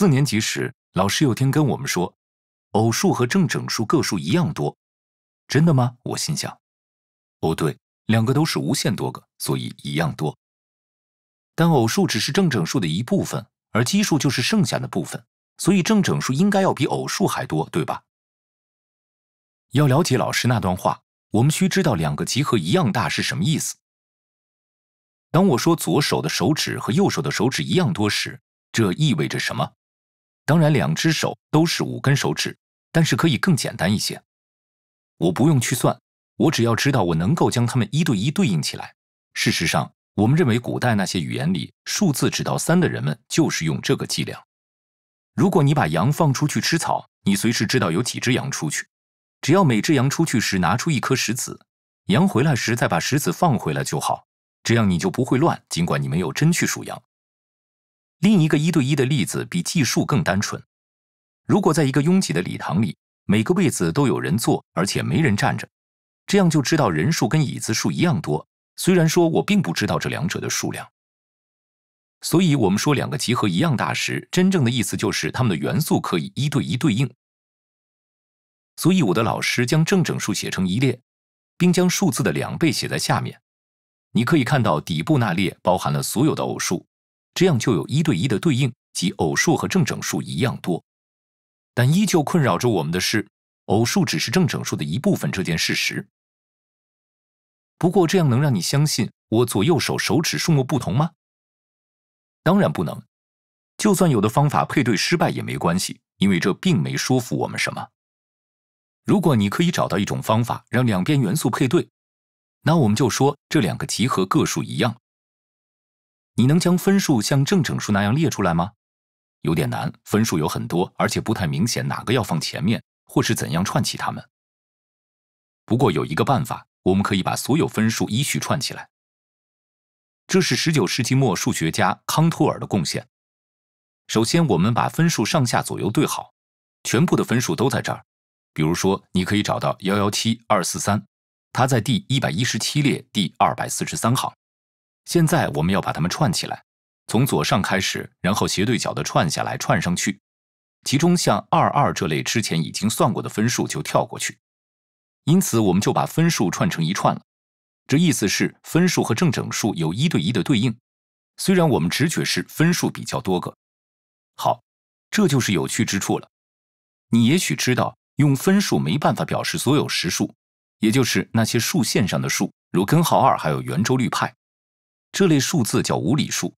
四年级时，老师有天跟我们说，偶数和正整数个数一样多，真的吗？我心想，哦，对，两个都是无限多个，所以一样多。但偶数只是正整数的一部分，而奇数就是剩下的部分，所以正整数应该要比偶数还多，对吧？要了解老师那段话，我们需知道两个集合一样大是什么意思。当我说左手的手指和右手的手指一样多时，这意味着什么？当然，两只手都是五根手指，但是可以更简单一些。我不用去算，我只要知道我能够将它们一对一对应起来。事实上，我们认为古代那些语言里数字只到三的人们就是用这个计量。如果你把羊放出去吃草，你随时知道有几只羊出去，只要每只羊出去时拿出一颗石子，羊回来时再把石子放回来就好，这样你就不会乱，尽管你没有真去数羊。另一个一对一的例子比计数更单纯。如果在一个拥挤的礼堂里，每个位子都有人坐，而且没人站着，这样就知道人数跟椅子数一样多。虽然说我并不知道这两者的数量，所以我们说两个集合一样大时，真正的意思就是它们的元素可以一对一对应。所以我的老师将正整数写成一列，并将数字的两倍写在下面。你可以看到底部那列包含了所有的偶数。这样就有一对一的对应，即偶数和正整数一样多。但依旧困扰着我们的是，偶数只是正整数的一部分，这件事实。不过这样能让你相信我左右手手指数目不同吗？当然不能。就算有的方法配对失败也没关系，因为这并没说服我们什么。如果你可以找到一种方法让两边元素配对，那我们就说这两个集合个数一样。你能将分数像正整数那样列出来吗？有点难，分数有很多，而且不太明显哪个要放前面，或是怎样串起它们。不过有一个办法，我们可以把所有分数依序串起来。这是十九世纪末数学家康托尔的贡献。首先，我们把分数上下左右对好，全部的分数都在这儿。比如说，你可以找到幺幺七二四三，它在第一百一十七列第二百四十三行。现在我们要把它们串起来，从左上开始，然后斜对角的串下来、串上去。其中像二二这类之前已经算过的分数就跳过去。因此，我们就把分数串成一串了。这意思是分数和正整数有一对一的对应。虽然我们直觉是分数比较多个。好，这就是有趣之处了。你也许知道，用分数没办法表示所有实数，也就是那些数线上的数，如根号二，还有圆周率派。这类数字叫无理数，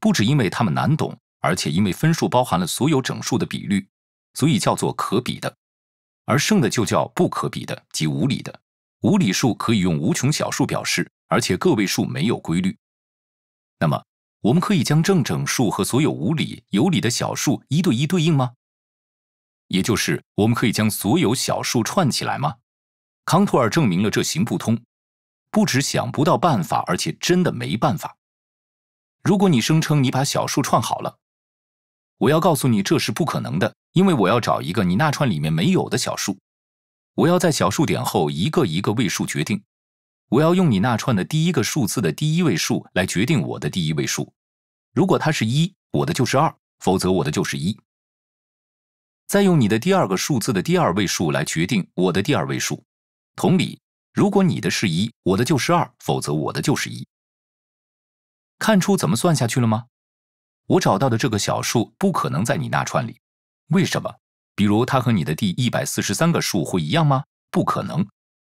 不只因为它们难懂，而且因为分数包含了所有整数的比率，所以叫做可比的，而剩的就叫不可比的，即无理的。无理数可以用无穷小数表示，而且个位数没有规律。那么，我们可以将正整数和所有无理、有理的小数一对一对应吗？也就是，我们可以将所有小数串起来吗？康托尔证明了这行不通。不止想不到办法，而且真的没办法。如果你声称你把小数串好了，我要告诉你这是不可能的，因为我要找一个你那串里面没有的小数。我要在小数点后一个一个位数决定，我要用你那串的第一个数字的第一位数来决定我的第一位数，如果它是一，我的就是二，否则我的就是一。再用你的第二个数字的第二位数来决定我的第二位数，同理。如果你的是一，我的就是二，否则我的就是一。看出怎么算下去了吗？我找到的这个小数不可能在你那串里，为什么？比如它和你的第一百四十三个数会一样吗？不可能，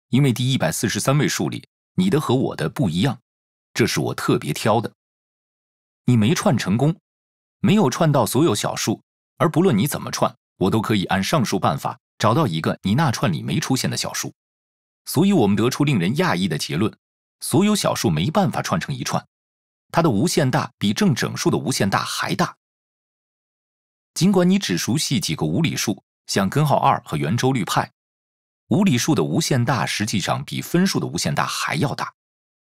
因为第一百四十三位数里你的和我的不一样，这是我特别挑的。你没串成功，没有串到所有小数，而不论你怎么串，我都可以按上述办法找到一个你那串里没出现的小数。所以我们得出令人讶异的结论：所有小数没办法串成一串，它的无限大比正整数的无限大还大。尽管你只熟悉几个无理数，像根号二和圆周率派，无理数的无限大实际上比分数的无限大还要大。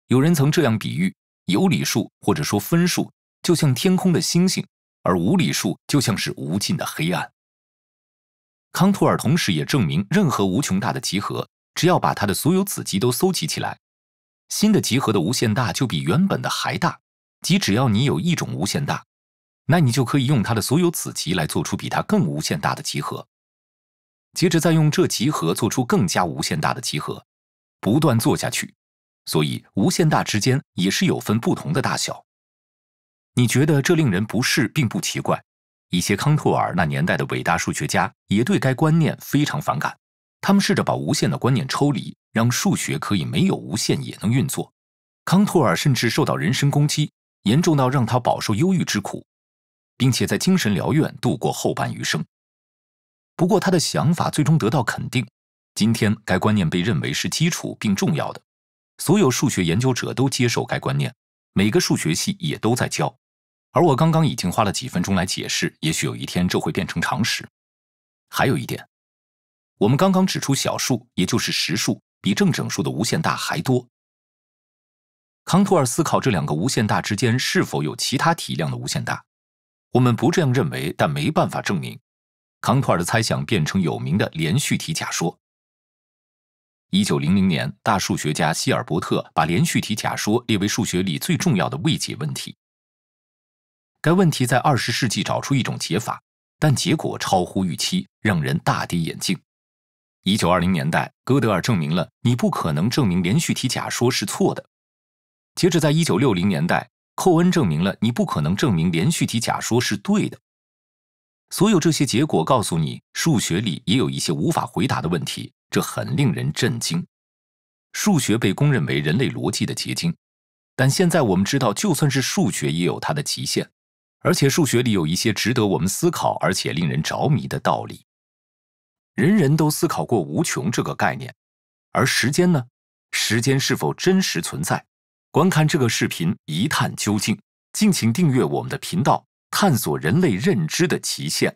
有人曾这样比喻：有理数或者说分数就像天空的星星，而无理数就像是无尽的黑暗。康托尔同时也证明，任何无穷大的集合。只要把它的所有子集都搜集起来，新的集合的无限大就比原本的还大，即只要你有一种无限大，那你就可以用它的所有子集来做出比它更无限大的集合，接着再用这集合做出更加无限大的集合，不断做下去，所以无限大之间也是有分不同的大小。你觉得这令人不适，并不奇怪，一些康托尔那年代的伟大数学家也对该观念非常反感。他们试着把无限的观念抽离，让数学可以没有无限也能运作。康托尔甚至受到人身攻击，严重到让他饱受忧郁之苦，并且在精神疗院度过后半余生。不过，他的想法最终得到肯定。今天，该观念被认为是基础并重要的，所有数学研究者都接受该观念，每个数学系也都在教。而我刚刚已经花了几分钟来解释，也许有一天这会变成常识。还有一点。我们刚刚指出，小数也就是实数比正整数的无限大还多。康托尔思考这两个无限大之间是否有其他体量的无限大，我们不这样认为，但没办法证明。康托尔的猜想变成有名的连续体假说。一九零零年，大数学家希尔伯特把连续体假说列为数学里最重要的未解问题。该问题在二十世纪找出一种解法，但结果超乎预期，让人大跌眼镜。一九二零年代，哥德尔证明了你不可能证明连续体假说是错的。接着，在一九六零年代，寇恩证明了你不可能证明连续体假说是对的。所有这些结果告诉你，数学里也有一些无法回答的问题，这很令人震惊。数学被公认为人类逻辑的结晶，但现在我们知道，就算是数学也有它的极限，而且数学里有一些值得我们思考而且令人着迷的道理。人人都思考过无穷这个概念，而时间呢？时间是否真实存在？观看这个视频一探究竟。敬请订阅我们的频道，探索人类认知的极限。